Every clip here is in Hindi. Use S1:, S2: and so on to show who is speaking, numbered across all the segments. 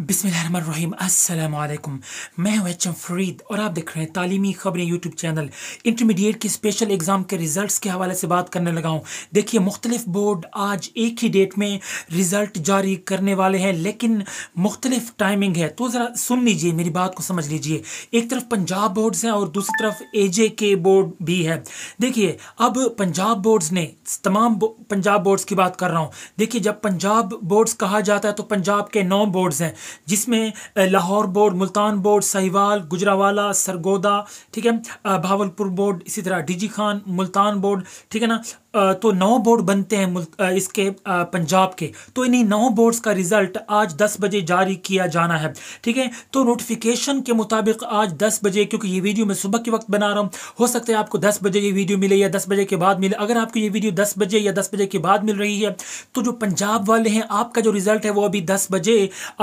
S1: अस्सलाम अल्लाम मैं हूं एच एम फरीद और आप देख रहे हैं Taleemi Khabrein YouTube channel intermediate की स्पेशल एग्ज़ाम के रिज़ल्ट के हवाले से बात करने लगा हूँ देखिए मुख्तलिफ बोर्ड आज एक ही डेट में रिज़ल्ट जारी करने वाले हैं लेकिन मुख्तलिफ टाइमिंग है तो ज़रा सुन लीजिए मेरी बात को समझ लीजिए एक तरफ पंजाब बोर्ड्स हैं और दूसरी तरफ ए जे के बोर्ड भी है देखिए अब पंजाब बोर्ड्स ने तमाम पंजाब बोर्ड्स की बात कर रहा हूँ देखिए जब पंजाब बोर्ड्स कहा जाता है तो पंजाब के नौ बोर्ड्स हैं जिसमें लाहौर बोर्ड मुल्तान बोर्ड साहिवाल गुजरावाला सरगोदा ठीक है भावलपुर बोर्ड इसी तरह डीजी खान मुल्तान बोर्ड ठीक है ना तो नौ बोर्ड बनते हैं इसके पंजाब के तो इन्हीं नौ बोर्ड्स का रिज़ल्ट आज 10 बजे जारी किया जाना है ठीक है तो नोटिफिकेशन के मुताबिक आज 10 बजे क्योंकि ये वीडियो मैं सुबह के वक्त बना रहा हूँ हो सकता है आपको 10 बजे ये वीडियो मिले या 10 बजे के बाद मिले अगर आपको ये वीडियो 10 बजे या 10 बजे के बाद मिल रही है तो जो पंजाब वाले हैं आपका जो रिज़ल्ट है वो अभी दस बजे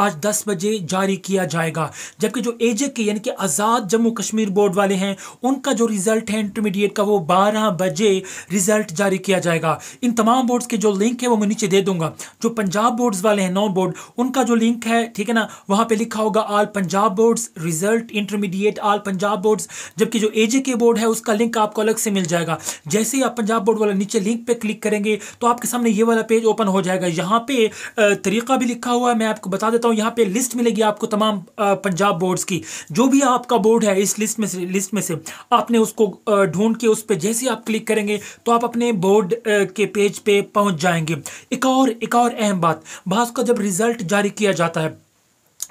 S1: आज दस दस बजे जारी किया जाएगा जबकि जो एजे के यानी कि आज़ाद जम्मू कश्मीर बोर्ड वाले हैं उनका जो रिज़ल्ट है इंटरमीडिएट का वो बारह बजे रिज़ल्ट जारी किया जाएगा इन तमाम बोर्ड्स के जो लिंक है वो मैं नीचे दे दूंगा जो पंजाब बोर्ड्स वाले हैं नौ बोर्ड उनका जो लिंक है ठीक है ना वहाँ पर लिखा होगा all Punjab boards result intermediate all Punjab boards जबकि जो एजे के बोर्ड है उसका लिंक आपको अलग से मिल जाएगा जैसे ही आप पंजाब बोर्ड वाला नीचे लिंक पे क्लिक करेंगे तो आपके सामने ये वाला पेज ओपन हो जाएगा यहाँ पे तरीका भी लिखा हुआ है मैं आपको बता देता हूँ यहाँ पे पे लिस्ट मिलेगी आपको तमाम पंजाब बोर्ड्स की जो भी आपका बोर्ड है इस लिस्ट में से लिस्ट में से आपने उसको ढूंढ के उस पर जैसे आप क्लिक करेंगे तो आप अपने बोर्ड के पेज पे पहुंच जाएंगे एक और एक और अहम बात भास्कर जब रिजल्ट जारी किया जाता है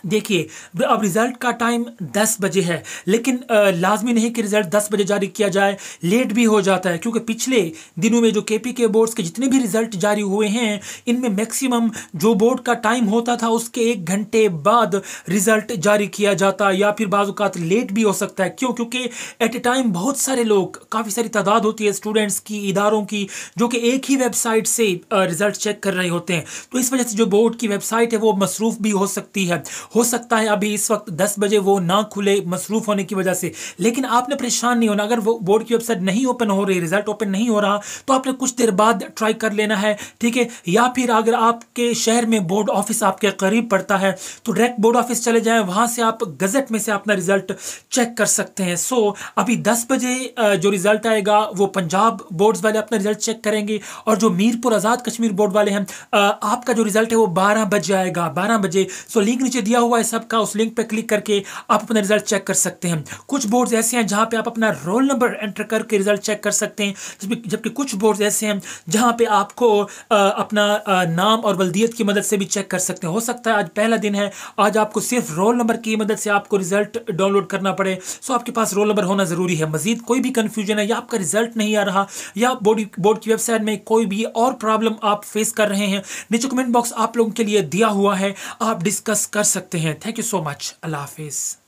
S1: देखिए अब रिज़ल्ट का टाइम 10 बजे है लेकिन लाजमी नहीं कि रिज़ल्ट 10 बजे जारी किया जाए लेट भी हो जाता है क्योंकि पिछले दिनों में जो के पी के बोर्ड्स के जितने भी रिज़ल्ट जारी हुए हैं इनमें मैक्सिमम जो बोर्ड का टाइम होता था उसके एक घंटे बाद रिज़ल्ट जारी किया जाता या फिर बाज़ात लेट भी हो सकता है क्यों क्योंकि एट ए टाइम बहुत सारे लोग काफ़ी सारी तादाद होती है स्टूडेंट्स की इदारों की जो कि एक ही वेबसाइट से रिज़ल्ट चेक कर रहे होते हैं तो इस वजह से जो बोर्ड की वेबसाइट है वो मसरूफ़ भी हो सकती है हो सकता है अभी इस वक्त दस बजे वो ना खुले मसरूफ़ होने की वजह से लेकिन आपने परेशान नहीं होना अगर वो बोर्ड की वेबसाइट नहीं ओपन हो रही रिजल्ट ओपन नहीं हो रहा तो आपने कुछ देर बाद ट्राई कर लेना है ठीक है या फिर अगर आपके शहर में बोर्ड ऑफिस आपके करीब पड़ता है तो डायरेक्ट बोर्ड ऑफिस चले जाए वहाँ से आप गज़ट में से अपना रिजल्ट चेक कर सकते हैं सो अभी दस बजे जो रिजल्ट आएगा वो पंजाब बोर्ड वाले अपना रिजल्ट चेक करेंगे और जो मीरपुर आज़ाद कश्मीर बोर्ड वाले हैं आपका जो रिजल्ट है वो बारह बजे आएगा बारह बजे सो लिंक नीचे दिया हुआ है सबका उस लिंक पर क्लिक करके आप अपना रिजल्ट चेक कर सकते हैं कुछ बोर्ड्स ऐसे हैं जहाँ पे आप अपना रोल नंबर एंटर करके रिजल्ट चेक कर सकते हैं जबकि कुछ बोर्ड ऐसे हैं जहाँ पे आपको आ, अपना आ, नाम और बल्दियत की मदद से भी चेक कर सकते हैं हो सकता है आज पहला दिन है आज आपको सिर्फ रोल नंबर की मदद से आपको रिजल्ट डाउनलोड करना पड़े सो आपके पास रोल नंबर होना ज़रूरी है मजीद कोई भी कन्फ्यूजन है या आपका रिजल्ट नहीं आ रहा या बोर्ड बोर्ड की वेबसाइट में कोई भी और प्रॉब्लम आप फेस कर रहे हैं नीचे कमेंट बॉक्स आप लोगों के लिए दिया हुआ है आप डिस्कस कर सकते रखते हैं थैंक यू सो मच अल्लाह हाफिज़